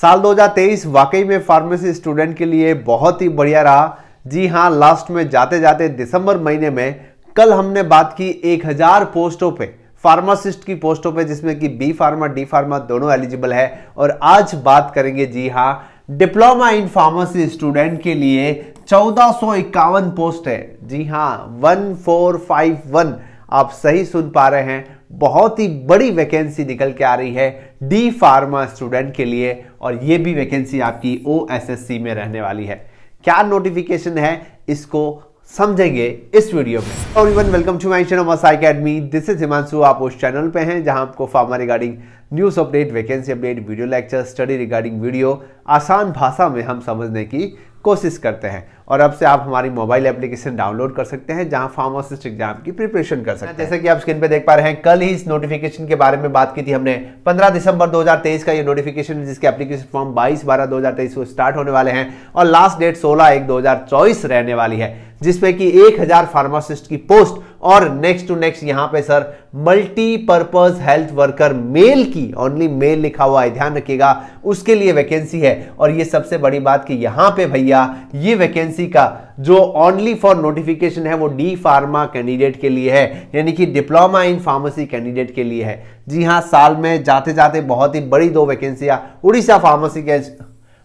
साल 2023 वाकई में फार्मेसी स्टूडेंट के लिए बहुत ही बढ़िया रहा जी हाँ लास्ट में जाते जाते दिसंबर महीने में कल हमने बात की 1000 पोस्टों पे फार्मासिस्ट की पोस्टों पे जिसमें कि बी फार्मा डी फार्मा दोनों एलिजिबल है और आज बात करेंगे जी हाँ डिप्लोमा इन फार्मेसी स्टूडेंट के लिए चौदह पोस्ट है जी हाँ वन आप सही सुन पा रहे हैं बहुत ही बड़ी वैकेंसी निकल के आ रही है डी फार्मा स्टूडेंट के लिए और ये भी वैकेंसी आपकी ओ में रहने वाली है क्या नोटिफिकेशन है इसको समझेंगे इस वीडियो में और even welcome to my channel Masai academy this is Himanshu आप उस चैनल पे हैं जहां आपको pharma regarding news update vacancy update video lecture study regarding video आसान भाषा में हम समझने की कोशिश करते हैं और अब से आप हमारी मोबाइल एप्लीकेशन डाउनलोड कर सकते हैं जहां फार्मासिस्ट एग्जाम की प्रिपरेशन कर सकते हैं जैसे कि आप स्क्रीन पे देख पा रहे हैं कल ही इस नोटिफिकेशन के बारे में बात की थी हमने 15 दिसंबर 2023 का ये नोटिफिकेशन जिसके एप्लीकेशन फॉर्म 22 बारह 2023 को स्टार्ट होने वाले हैं और लास्ट डेट सोलह एक दो रहने वाली है जिसमें कि एक फार्मासिस्ट की पोस्ट और नेक्स्ट टू नेक्स्ट यहां पे sir multipurpose health worker male की ओनली मेल लिखा हुआ है ध्यान रखिएगा उसके लिए वैकेंसी है और ये सबसे बड़ी बात कि यहां पे भैया ये वैकेंसी का जो ओनली फॉर नोटिफिकेशन है वो डी फार्मा कैंडिडेट के लिए है यानी कि डिप्लोमा इन फार्मेसी कैंडिडेट के लिए है जी हाँ साल में जाते जाते बहुत ही बड़ी दो वैकेंसियां उड़ीसा फार्मेसी के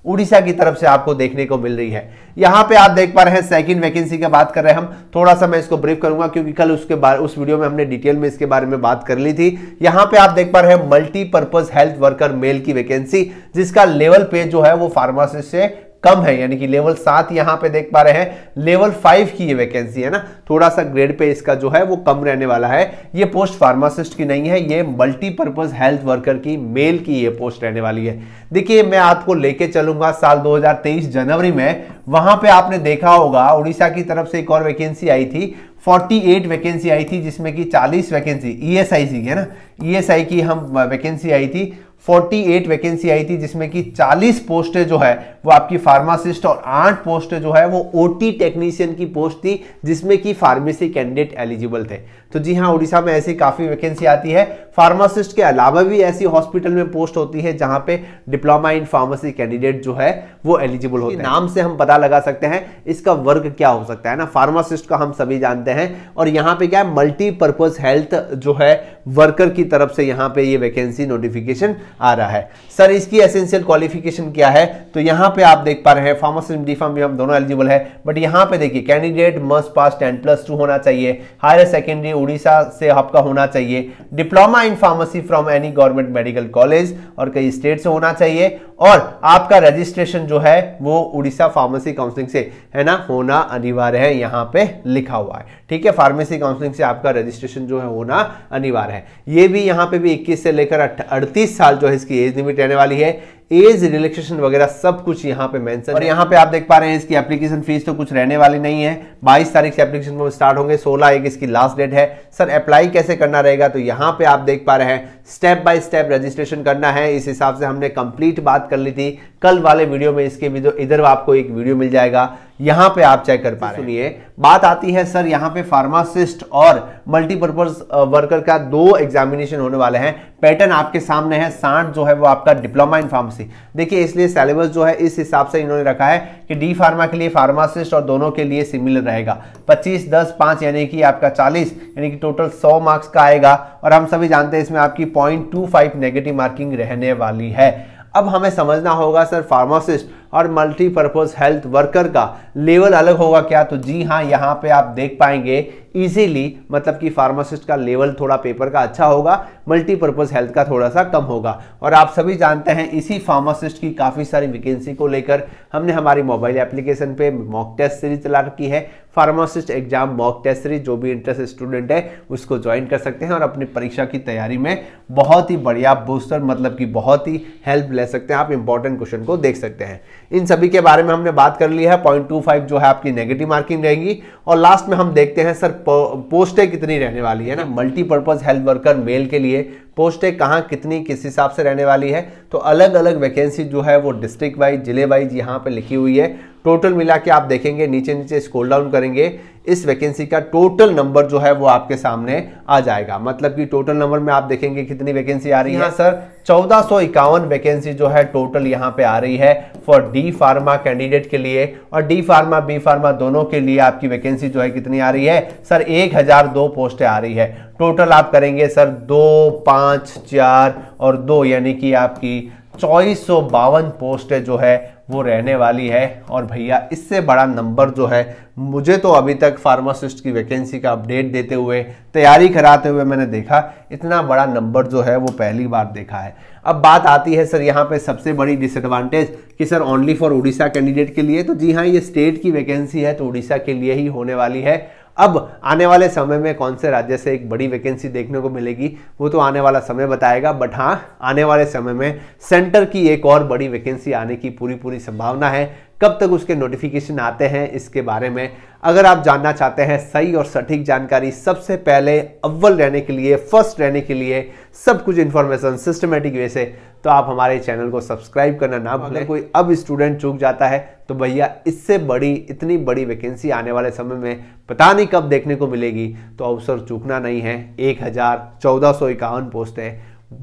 उड़ीसा की तरफ से आपको देखने को मिल रही है यहां पे आप देख पा रहे हैं सेकंड वैकेंसी की बात कर रहे हैं हम थोड़ा सा मैं इसको ब्रीफ करूंगा क्योंकि कल उसके बारे उस वीडियो में हमने डिटेल में इसके बारे में बात कर ली थी यहां पे आप देख पा रहे हैं मल्टीपर्पज हेल्थ वर्कर मेल की वैकेंसी जिसका लेवल पे जो है वो फार्मासिस्ट से कम है यानी कि लेवल सात यहां पे देख पा रहे हैं लेवल फाइव की ये वैकेंसी है ना थोड़ा सा ग्रेड पे इसका जो है वो कम रहने वाला है ये पोस्ट फार्मासिस्ट की नहीं है ये मल्टीपर्पज हेल्थ वर्कर की मेल की ये पोस्ट रहने वाली है देखिए मैं आपको लेके चलूंगा साल 2023 जनवरी में वहां पे आपने देखा होगा उड़ीसा की तरफ से एक और वैकेंसी आई थी 48 वैकेंसी आई थी जिसमें कि 40 वैकेंसी आई e की है ना ई e की हम वैकेंसी आई थी 48 वैकेंसी आई थी जिसमें कि 40 पोस्टें जो है वो आपकी फार्मासिस्ट और 8 पोस्टें जो है वो ओटी टेक्नीशियन की पोस्ट थी जिसमें कि फार्मेसी कैंडिडेट एलिजिबल थे तो जी हाँ उड़ीसा में ऐसी काफ़ी वैकेंसी आती है फार्मासिस्ट के अलावा भी ऐसी हॉस्पिटल में पोस्ट होती है जहाँ पे डिप्लोमा इन फार्मेसी कैंडिडेट जो है वो एलिजिबल होते हैं नाम से हम पता लगा सकते हैं इसका वर्ग क्या हो सकता है ना फार्मासिस्ट का हम सभी जानते हैं हैं और यहाँ पे क्या है मल्टीपर्पज़ हेल्थ जो है वर्कर की तरफ से यहाँ पे ये वैकेंसी नोटिफिकेशन आ रहा है सर इसकी एसेंशियल क्वालिफिकेशन क्या है तो यहाँ पे आप देख पा रहे हैं फार्मासिस्ट डी फार्म हम दोनों एलिजिबल है बट यहाँ पे देखिए candidate must pass ten plus two होना चाहिए हायर सेकेंडरी उड़ीसा से आपका होना चाहिए diploma in pharmacy from any government medical college और कई स्टेट से होना चाहिए और आपका रजिस्ट्रेशन जो है वो उड़ीसा फार्मेसी काउंसिलिंग से है ना होना अनिवार्य है यहाँ पे लिखा हुआ है ठीक है फार्मेसी काउंसलिंग से आपका रजिस्ट्रेशन जो है होना अनिवार्य है ये भी यहाँ पे भी 21 से लेकर अड़तीस साल जो है इसकी एज लिमिट रहने वाली है एज रिलेक्सेशन वगैरह सब कुछ यहाँ पे मेंशन और यहाँ पे आप देख पा रहे हैं इसकी एप्लीकेशन फीस तो कुछ रहने वाली नहीं है 22 तारीख से एप्लीकेशन स्टार्ट होंगे 16 एक इसकी लास्ट डेट है सर अप्लाई कैसे करना रहेगा तो यहाँ पे आप देख पा रहे हैं स्टेप बाय स्टेप रजिस्ट्रेशन करना है इस हिसाब से हमने कंप्लीट बात कर ली थी कल वाले वीडियो में इसके भी इधर आपको एक वीडियो मिल जाएगा यहाँ पे आप चेक कर पा रहे हैं सुनिए बात आती है सर यहाँ पे फार्मासिस्ट और मल्टीपर्पज वर्कर का दो एग्जामिनेशन होने वाले हैं पैटर्न आपके सामने है साठ जो है वो आपका डिप्लोमा इन फार्मेसी देखिए इसलिए सिलेबस जो है इस हिसाब से इन्होंने रखा है कि डी फार्मा के लिए फार्मासिस्ट और दोनों के लिए सिमिलर रहेगा पच्चीस दस पांच यानी कि आपका चालीस यानी कि टोटल सौ मार्क्स का आएगा और हम सभी जानते हैं इसमें आपकी पॉइंट नेगेटिव मार्किंग रहने वाली है अब हमें समझना होगा सर फार्मासिस्ट और मल्टीपर्पज़ हेल्थ वर्कर का लेवल अलग होगा क्या तो जी हाँ यहाँ पे आप देख पाएंगे इजीली मतलब कि फार्मासिस्ट का लेवल थोड़ा पेपर का अच्छा होगा मल्टीपर्पज़ हेल्थ का थोड़ा सा कम होगा और आप सभी जानते हैं इसी फार्मासिस्ट की काफ़ी सारी वैकेंसी को लेकर हमने हमारी मोबाइल एप्लीकेशन पे मॉक टेस्ट सीरीज चला रखी है pharmacist exam mock test series जो भी इंटरेस्ट स्टूडेंट है उसको ज्वाइन कर सकते हैं और अपनी परीक्षा की तैयारी में बहुत ही बढ़िया बूस्टर मतलब कि बहुत ही हेल्प ले सकते हैं आप इंपॉर्टेंट क्वेश्चन को देख सकते हैं इन सभी के बारे में हमने बात कर ली है पॉइंट टू फाइव जो है आपकी नेगेटिव मार्किंग रहेगी और लास्ट में हम देखते हैं सर पोस्टें कितनी रहने वाली है ना मल्टीपर्पज़ हेल्थ वर्कर मेल के लिए पोस्टें कहाँ कितनी किस हिसाब से रहने वाली है तो अलग अलग वैकेंसी जो है वो डिस्ट्रिक्ट वाइज जिले वाइज यहाँ पे लिखी हुई है टोटल मिला के आप देखेंगे नीचे नीचे स्कोल डाउन करेंगे इस वैकेंसी का टोटल नंबर जो है वो आपके सामने आ जाएगा मतलब कि टोटल नंबर में आप देखेंगे कितनी वैकेंसी आ रही है सर चौदह सौ इक्यावन वैकेंसी जो है टोटल यहाँ पे आ रही है फॉर डी फार्मा कैंडिडेट के लिए और डी फार्मा बी फार्मा दोनों के लिए आपकी वैकेंसी जो है कितनी आ रही है सर एक हजार दो पोस्टें आ रही है टोटल आप करेंगे सर दो पाँच चार और दो यानी कि आपकी चौबीस सौ बावन पोस्टें जो है वो रहने वाली है और भैया इससे बड़ा नंबर जो है मुझे तो अभी तक फार्मासिस्ट की वैकेंसी का अपडेट देते हुए तैयारी कराते हुए मैंने देखा इतना बड़ा नंबर जो है वो पहली बार देखा है अब बात आती है सर यहाँ पे सबसे बड़ी डिसएडवांटेज कि sir only for Orissa candidate के लिए तो जी हाँ ये स्टेट की वैकेंसी है तो उड़ीसा के लिए ही होने वाली है अब आने वाले समय में कौन से राज्य से एक बड़ी वैकेंसी देखने को मिलेगी वो तो आने वाला समय बताएगा बट हाँ आने वाले समय में सेंटर की एक और बड़ी वैकेंसी आने की पूरी पूरी संभावना है कब तक उसके नोटिफिकेशन आते हैं इसके बारे में अगर आप जानना चाहते हैं सही और सटीक जानकारी सबसे पहले अव्वल रहने के लिए फर्स्ट रहने के लिए सब कुछ इन्फॉर्मेशन सिस्टमेटिक वे से तो आप हमारे चैनल को सब्सक्राइब करना ना भूलें कोई अब स्टूडेंट चूक जाता है तो भैया इससे बड़ी इतनी बड़ी वैकेंसी आने वाले समय में पता नहीं कब देखने को मिलेगी तो अवसर चूकना नहीं है एक हज़ार चौदह सौ इक्यावन पोस्टें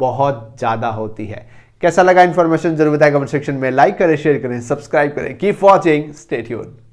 बहुत ज़्यादा होती है कैसा लगा इन्फॉर्मेशन जरूर बताएं कमेंट सेक्शन में लाइक करें शेयर करें सब्सक्राइब करें कीप वॉचिंग स्टेट्यून